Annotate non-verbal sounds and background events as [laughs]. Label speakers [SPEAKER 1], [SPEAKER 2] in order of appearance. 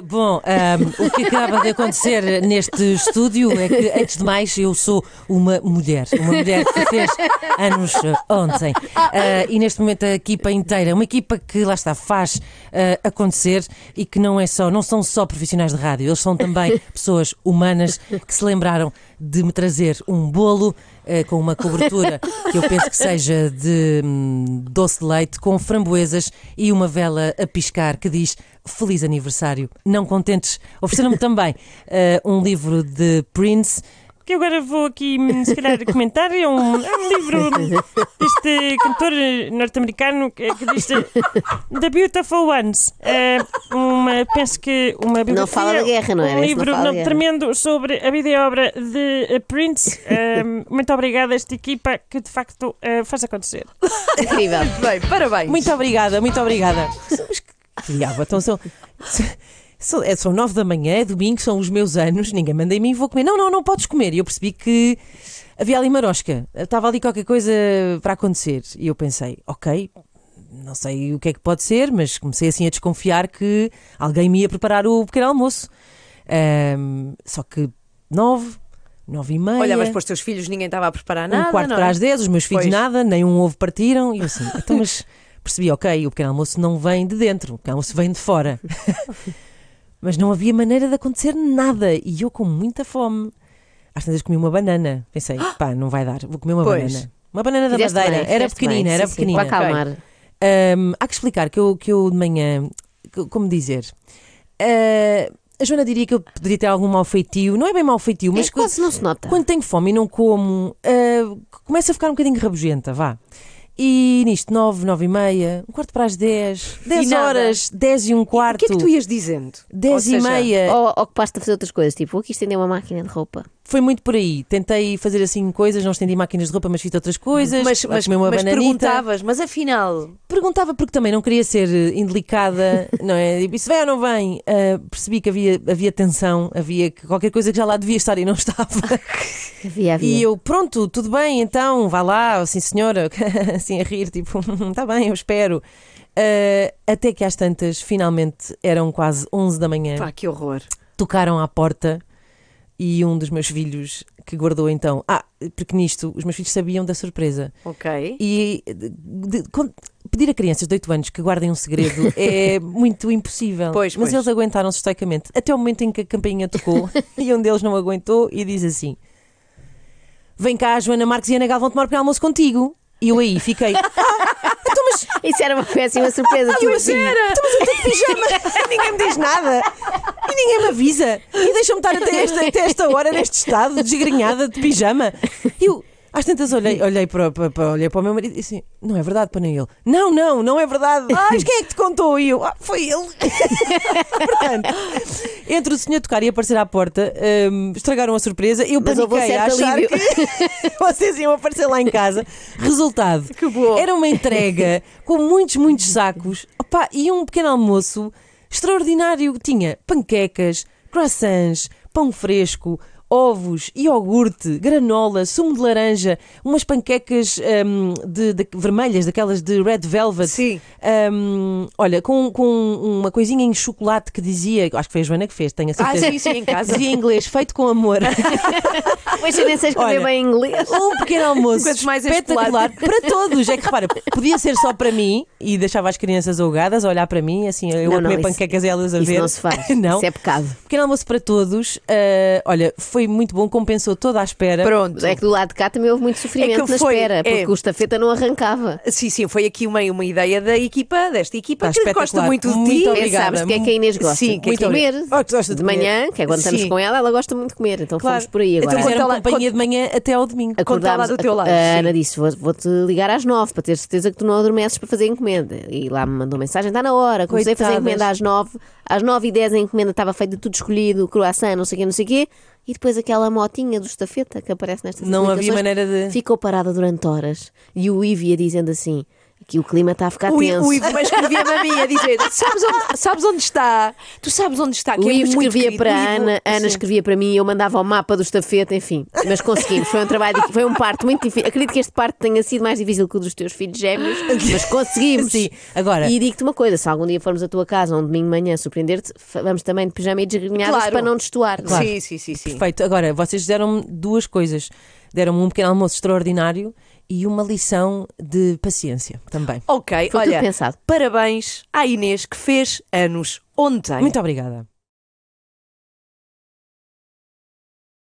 [SPEAKER 1] Eh, bom, um, ehm, o que acaba de acontecer neste estúdio é que, antes de mais, eu sou uma mulher. Uma mulher que fez anos ontem. Uh, e neste momento a equipa inteira, uma equipa que lá está, faz uh, acontecer e que não é só, não são só profissionais de rádio, eles são também pessoas humanas que se lembraram de me trazer um bolo uh, com uma cobertura que eu penso que seja de hum, doce de leite, com framboesas e uma vela a piscar que diz Feliz aniversário. Não contentes, ofereceram-me também uh, um livro de Prince que agora vou aqui, se calhar, comentar. É um, é um livro deste cantor norte-americano que diz The Beautiful Ones. É uma, penso que uma biografia. Não fala da guerra, não é? Um livro não não, tremendo sobre a vida e a obra de eh, Prince. Eh, muito obrigada a esta equipa que, de facto, faz acontecer. Incrível. Muito bem, parabéns. Muito obrigada, muito obrigada. que diabo, então são. É, são nove da manhã, é domingo, são os meus anos, ninguém manda em mim, vou comer. Não, não, não podes comer. E eu percebi que havia ali marosca, estava ali qualquer coisa para acontecer. E eu pensei, ok, não sei o que é que pode ser, mas comecei assim a desconfiar que alguém me ia preparar o pequeno almoço. Um, só que nove, nove e meia. Olhavas para os teus filhos ninguém estava a preparar nada. Um quarto não? para é? as dez, os meus filhos pois. nada, nem um ovo partiram. E eu assim, [laughs] então, mas percebi, ok, o pequeno almoço não vem de dentro, o pequeno almoço vem de fora. [laughs] Mas não havia maneira de acontecer nada e eu com muita fome. Às vezes comi uma banana. Pensei, ah! pá, não vai dar, vou comer uma pois. banana. Uma banana da Fizeste madeira. Bem, era pequenina, bem. era sim, pequenina. Sim, para acalmar. Um, há que explicar que eu, que eu de manhã, como dizer. Uh, a Joana diria que eu poderia ter algum mau feitio. Não é bem mau feitio, mas. É, quase quando, não se nota. Quando tenho fome e não como, uh, a ficar um bocadinho rabugenta, vá. E nisto, 9,
[SPEAKER 2] 9 e meia, um
[SPEAKER 1] quarto para as 10,
[SPEAKER 2] 10 horas,
[SPEAKER 1] 10 e um quarto. o que é que tu ias dizendo?
[SPEAKER 2] 10 ou e seja, meia. Ou ocupaste a fazer outras coisas, tipo, vou aqui estender é uma máquina de roupa.
[SPEAKER 1] Foi muito por aí. Tentei fazer assim coisas, não estendi máquinas de roupa, mas fiz outras coisas. Mas, mas, mas perguntavas, mas afinal. Perguntava porque também não queria ser eh, indelicada, [laughs] não é? Tipo, isso vem ou não vem? Uh, percebi que havia, havia tensão, havia qualquer coisa que já lá devia estar e não [laughs] estava. [laughs]
[SPEAKER 2] havia, havia. E eu,
[SPEAKER 1] pronto, tudo bem, então, vá lá, oh, sim senhora, assim a rir, tipo, está bem, eu espero. Uh, até que às tantas, finalmente, eram quase 11 da manhã. Pá, que horror. Tocaram à porta e um dos meus filhos que guardou então. Ah, porque nisto os meus filhos sabiam da surpresa. Ok. E de, de, pedir a crianças de 8 anos que guardem um segredo é [laughs] muito impossível. Pois, Mas pois. eles aguentaram-se estoicamente até o momento em que a campainha tocou [laughs] e um deles não aguentou e diz assim: Vem cá, Joana Marques e Ana Gal vão tomar pequeno almoço contigo. E eu aí fiquei. [laughs] Então, Isso era uma péssima surpresa. Ah, eu assim, era. Então, mas eu estou de pijama. Ninguém me diz nada ninguém me é avisa. E deixa-me estar até esta, até esta hora neste estado, desgrenhada, de pijama. E eu, às tantas, olhei, olhei, para, para, para, olhei para o meu marido e disse: assim, Não é verdade, para nem ele. Não, não, não é verdade. [laughs] Ah, mas quem é que te contou? E eu: ah, Foi ele. [laughs] Portanto, entre o senhor tocar e aparecer à porta, hum, estragaram a surpresa. Eu mas paniquei a achar alívio. que [laughs] vocês iam aparecer lá em casa. Resultado: Era uma entrega com muitos, muitos sacos Opa, e um pequeno almoço Extraordinário tinha panquecas, croissants, pão fresco, ovos, iogurte, granola, sumo de laranja, umas panquecas hum, de, de- vermelhas, daquelas de red velvet. Sim. Um, olha, com, com uma coisinha em chocolate que dizia, acho que foi a Joana que fez, tenho a certeza. Ah, sim, sim, em casa. Dizia em inglês, feito com amor. se [laughs] nem sei escrever bem
[SPEAKER 2] em inglês. Um pequeno almoço mais espetacular para
[SPEAKER 1] todos. É que repara, podia ser só para mim e deixava as crianças ahogadas a olhar para mim, assim, eu não, a comer não, panquecas e elas a isso ver. Isso não se faz. [laughs] não. Isso é pecado. Pequeno almoço para todos. Uh, olha, foi muito bom, compensou toda a espera. Pronto. É que do
[SPEAKER 2] lado de cá também houve muito é sofrimento é na foi, espera, porque é... o estafeta não arrancava. Sim, sim, foi aqui uma, uma ideia da equipa, desta equipa, Está que gosta muito de ti. Muito obrigada. Sabes que é que a Inês gosta? Sim, que é comer. Gosta de, manhã, que é quando estamos com ela, ela gosta muito de comer. Então claro. fomos por aí agora. Então, companhia de manhã até ao domingo. lá do teu lado. A Ana disse, vou-te ligar às nove para ter certeza que tu não adormeces para fazer encomenda. E lá me mandou mensagem, está na hora. Comecei a fazer encomenda às nove. Às nove e dez a encomenda estava feita, tudo escolhido, croissant, não sei o quê, não sei o quê. E depois aquela motinha do estafeta que aparece nestas Não havia maneira de. Ficou parada durante horas. E o Ivy ia dizendo assim: que o clima está a ficar o, tenso. O Ivo [laughs] escrevia a mim a dizer: sabes onde, sabes onde está? Tu sabes onde está? Que o é Ivo é escrevia querido. para a Ana, a Ana Sim. escrevia para mim, eu mandava o mapa do estafeta, enfim. Mas conseguimos. Foi um trabalho, foi um parto muito difícil. Acredito que este parto tenha sido mais difícil que o dos teus filhos gêmeos, mas conseguimos. Sim. Agora. E digo-te uma coisa: se algum dia formos à tua casa, um domingo de manhã, surpreender-te, vamos também de pijama e desgrenhadas claro. para não destoar. Claro. É? Sim, sim, sim,
[SPEAKER 1] sim. Perfeito. Agora, vocês deram-me duas coisas deram-me um pequeno almoço extraordinário e uma lição de paciência também. Ok, Foi olha, pensado. parabéns à Inês que fez anos ontem. Muito obrigada.